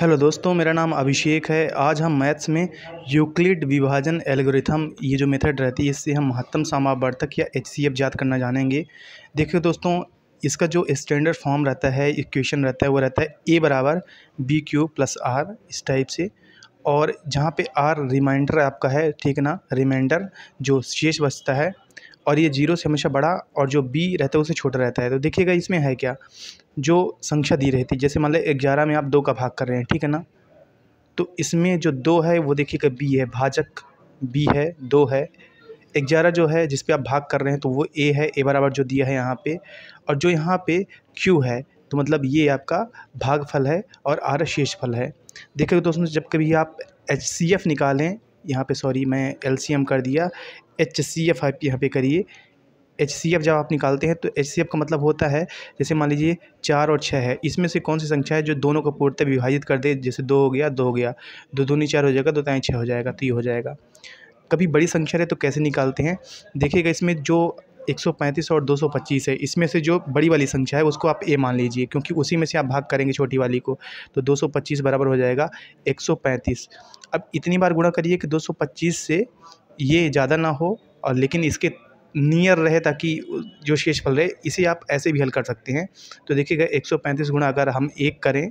hello दोस्तों मेरा नाम अभिषेक है आज हम मैथ्स में यूक्लिड विभाजन एल्गोरिथम ये जो मेथड रहती है इससे हम महत्तम समावर्तक या एच सी ज्ञात करना जानेंगे देखिए दोस्तों इसका जो स्टैंडर्ड फॉर्म रहता है इक्वेशन रहता है वो रहता है ए बराबर बी क्यू प्लस आर इस टाइप से और जहाँ पे आर रिमाइंडर आपका है ठीक ना रिमाइंडर जो शेष बचता है और ये जीरो से हमेशा बड़ा और जो बी रहता है उसे छोटा रहता है तो देखिएगा इसमें है क्या जो संख्या दी रहती है जैसे मान लो ग्यारह में आप दो का भाग कर रहे हैं ठीक है ना तो इसमें जो दो है वो देखिएगा बी है भाजक बी है दो है ग्यारह जो है जिस आप भाग कर रहे हैं तो वो ए है ए बराबर जो दिया है यहाँ पे और जो यहाँ पे क्यू है तो मतलब ये आपका भागफल है और आर शेष फल है देखिए दोस्तों जब कभी आप एच सी एफ निकालें यहाँ पे सॉरी मैं एल कर दिया एच सी एफ आप यहाँ पर करिए एच सी एफ जब आप निकालते हैं तो एच सी एफ का मतलब होता है जैसे मान लीजिए चार और छः है इसमें से कौन सी संख्या है जो दोनों को पूर्णतः विभाजित कर दे जैसे दो हो गया दो हो गया दो नहीं चार हो जाएगा दो ताएँ छः हो जाएगा तो ये हो जाएगा कभी बड़ी संख्या रहे तो कैसे निकालते हैं देखिएगा इसमें जो 135 और 225 है इसमें से जो बड़ी वाली संख्या है उसको आप ए मान लीजिए क्योंकि उसी में से आप भाग करेंगे छोटी वाली को तो 225 बराबर हो जाएगा 135 अब इतनी बार गुणा करिए कि 225 से ये ज़्यादा ना हो और लेकिन इसके नियर रहे ताकि जो शेष फल रहे इसे आप ऐसे भी हल कर सकते हैं तो देखिएगा पैंतीस गुणा अगर हम एक करें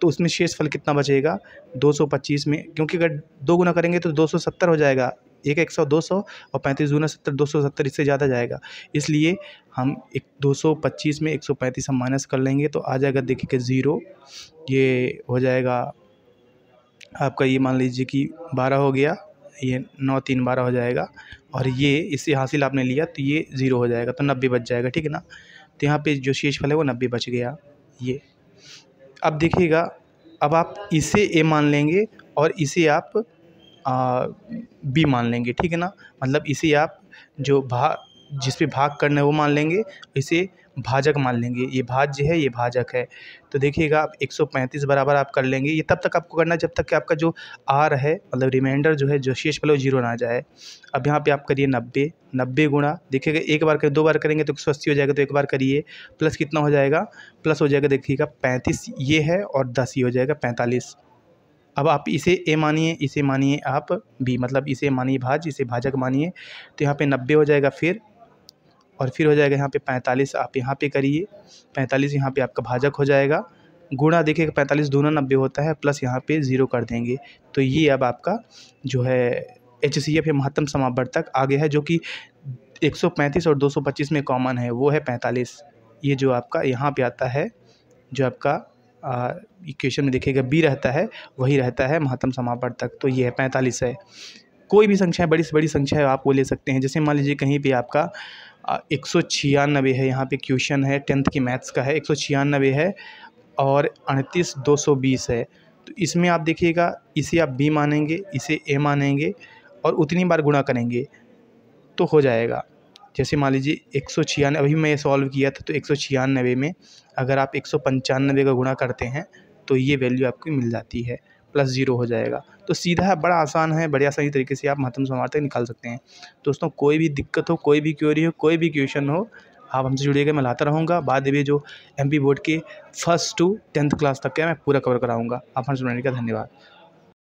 तो उसमें शेष फल कितना बचेगा 225 में क्योंकि अगर दो गुना करेंगे तो 270 हो जाएगा एक एक सौ दो सौ और पैंतीस दूना सत्तर दो सौ सत्तर इससे ज़्यादा जाएगा इसलिए हम एक दो सौ पच्चीस में एक सौ पैंतीस हम माइनस कर लेंगे तो आ जाएगा देखिए ज़ीरो ये हो जाएगा आपका ये मान लीजिए कि बारह हो गया ये नौ तीन बारह हो जाएगा और ये इससे हासिल आपने लिया तो ये ज़ीरो हो जाएगा तो नब्बे बच जाएगा ठीक है ना तो यहाँ पे जो शेष फल है वो नब्बे बच गया ये अब देखिएगा अब आप इसे ए मान लेंगे और इसे आप बी मान लेंगे ठीक है ना मतलब इसे आप जो भा जिस पे भाग करना है वो मान लेंगे इसे भाजक मान लेंगे ये भाज्य है ये भाजक है तो देखिएगा आप 135 बराबर आप कर लेंगे ये तब तक आपको करना है जब तक कि आपका जो आर है मतलब रिमाइंडर जो है जो शेष पहले जीरो ना जाए अब यहाँ पे आप करिए 90 90 गुणा देखिएगा एक बार कर दो बार करेंगे तो एक हो जाएगा तो एक बार करिए प्लस कितना हो जाएगा प्लस हो जाएगा देखिएगा पैंतीस ये है और दस ये हो जाएगा पैंतालीस अब आप इसे ए मानिए इसे मानिए आप बी मतलब इसे मानिए भाज इसे भाजक मानिए तो यहाँ पे नब्बे हो जाएगा फिर और फिर हो जाएगा यहाँ पे पैंतालीस आप यहाँ पे करिए पैंतालीस यहाँ पे आपका भाजक हो जाएगा गुणा देखिए पैंतालीस दूना नब्बे होता है प्लस यहाँ पे ज़ीरो कर देंगे तो ये अब आपका जो है एच सी एफ महत्तम समावर्तक आ गया है जो कि एक और दो में कॉमन है वो है पैंतालीस ये जो आपका यहाँ पर आता है जो आपका इक्वेशन में देखिएगा बी रहता है वही रहता है महत्तम समापन तक तो ये है पैंतालीस है कोई भी संख्या बड़ी से बड़ी संख्या आप वो ले सकते हैं जैसे मान लीजिए कहीं भी आपका एक सौ छियानबे है यहाँ पे क्वेश्चन है टेंथ की मैथ्स का है एक सौ छियानबे है और अड़तीस दो सौ बीस है तो इसमें आप देखिएगा इसे आप बी मानेंगे इसे ए मानेंगे और उतनी बार गुणा करेंगे तो हो जाएगा जैसे मान लीजिए एक सौ छियानवे अभी मैं ये सॉल्व किया था तो एक सौ छियानवे में अगर आप एक सौ पंचानवे का गुणा करते हैं तो ये वैल्यू आपको मिल जाती है प्लस ज़ीरो हो जाएगा तो सीधा है बड़ा आसान है बड़े आसानी तरीके से आप महत्म समार तक निकाल सकते हैं दोस्तों कोई भी दिक्कत हो कोई भी क्यूरी हो कोई भी क्वेश्चन हो आप हमसे जुड़िएगा मैं लाता रहूँगा बाद में जो एम बोर्ड के फर्स्ट टू टेंथ क्लास तक के मैं पूरा कवर कराऊँगा आप हमसे जुड़ने का धन्यवाद